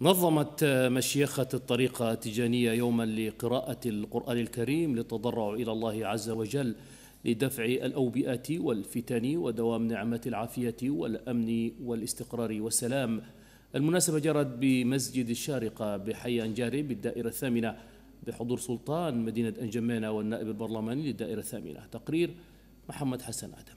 نظمت مشيخة الطريقة التجانية يوما لقراءة القرآن الكريم للتضرع إلى الله عز وجل لدفع الأوبئة والفتن ودوام نعمة العافية والأمن والاستقرار والسلام المناسبة جرت بمسجد الشارقة بحي أنجاري بالدائرة الثامنة بحضور سلطان مدينة أنجمينة والنائب البرلماني للدائرة الثامنة تقرير محمد حسن آدم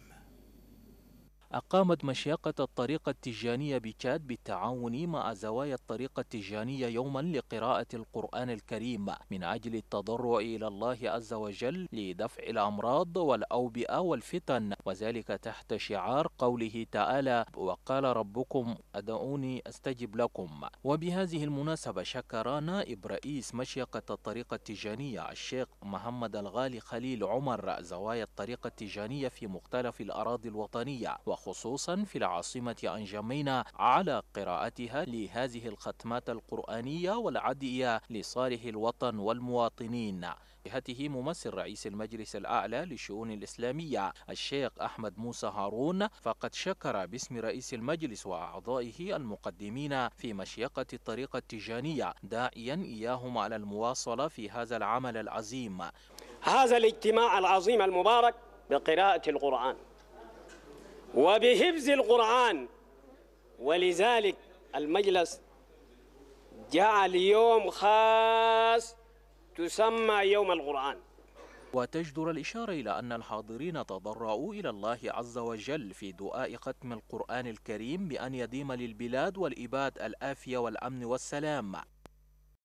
أقامت مشيقة الطريقة التجانية بكاد بالتعاون مع زوايا الطريقة التجانية يوما لقراءة القرآن الكريم من أجل التضرع إلى الله عز وجل لدفع الأمراض والأوبئة والفتن وذلك تحت شعار قوله تعالى وقال ربكم أدعوني أستجب لكم وبهذه المناسبة شكر نائب رئيس مشيقة الطريقة التجانية الشيخ محمد الغالي خليل عمر زوايا الطريقة التجانية في مختلف الأراضي الوطنية وخصوصا في العاصمة أنجمينا على قراءتها لهذه الختمات القرآنية والعدئية لصالح الوطن والمواطنين جهته ممثل رئيس المجلس الأعلى للشؤون الإسلامية الشيخ أحمد موسى هارون فقد شكر باسم رئيس المجلس وأعضائه المقدمين في مشيقة الطريقة التجانية داعيا إياهم على المواصلة في هذا العمل العظيم هذا الاجتماع العظيم المبارك بقراءة القرآن وبحفظ القرآن ولذلك المجلس جعل يوم خاص تسمى يوم القرآن وتجدر الإشارة إلى أن الحاضرين تضرعوا إلى الله عز وجل في دعاء ختم القرآن الكريم بأن يديم للبلاد والإباد الآفية والأمن والسلام